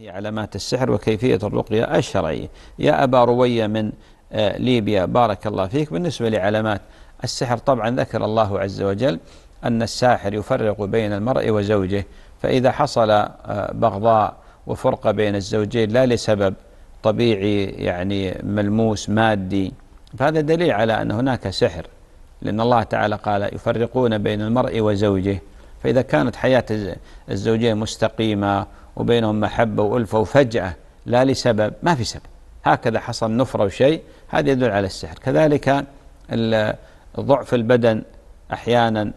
هي علامات السحر وكيفية الرقية الشرعية يا أبا روية من آه، ليبيا بارك الله فيك بالنسبة لعلامات السحر طبعا ذكر الله عز وجل أن الساحر يفرق بين المرء وزوجه فإذا حصل آه، بغضاء وفرقة بين الزوجين لا لسبب طبيعي يعني ملموس مادي فهذا دليل على أن هناك سحر لأن الله تعالى قال يفرقون بين المرء وزوجه فإذا كانت حياة الزوجين مستقيمة وبينهم محبة وألفة وفجأة لا لسبب ما في سبب هكذا حصل نفرة وشيء هذا يدل على السحر كذلك ضعف البدن أحيانا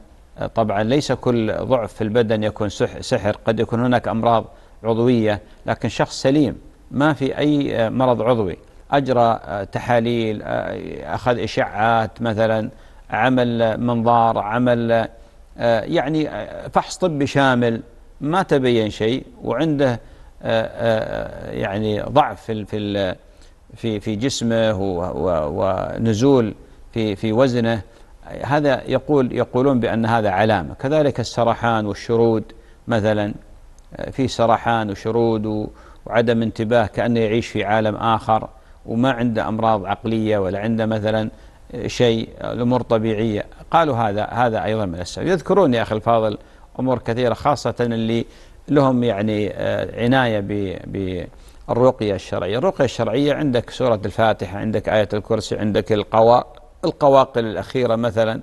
طبعا ليس كل ضعف في البدن يكون سحر قد يكون هناك أمراض عضوية لكن شخص سليم ما في أي مرض عضوي أجرى آه، تحاليل آه، أخذ إشعاعات مثلا عمل منظار عمل آه، يعني فحص طبي شامل ما تبين شيء وعنده آه، آه، يعني ضعف في في في في جسمه ونزول في في وزنه هذا يقول يقولون بأن هذا علامة كذلك السرحان والشرود مثلا آه، في سرحان وشرود وعدم انتباه كأنه يعيش في عالم آخر وما عنده أمراض عقلية ولا عنده مثلا شيء الأمور طبيعية قالوا هذا هذا أيضا من السبب يذكرون يا أخي الفاضل أمور كثيرة خاصة اللي لهم يعني آه، عناية بالرقية الشرعية الرقية الشرعية عندك سورة الفاتحة عندك آية الكرسي عندك القوا القواقل الأخيرة مثلا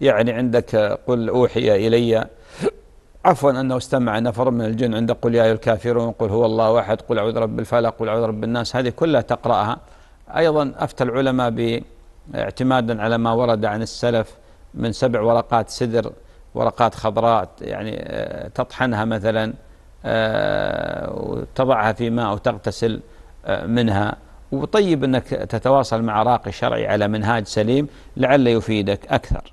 يعني عندك آه، قل أوحي إلي عفوا أنه استمع نفر من الجن عند قل يا أيها الكافرون قل هو الله أحد قل أعوذ برب الفلق قل أعوذ برب الناس هذه كلها تقرأها أيضا أفتى العلماء باعتمادا على ما ورد عن السلف من سبع ورقات سدر ورقات خضراء يعني آه، تطحنها مثلا آه، وتضعها في ماء وتغتسل آه، منها وطيب أنك تتواصل مع راقي شرعي على منهاج سليم لعله يفيدك أكثر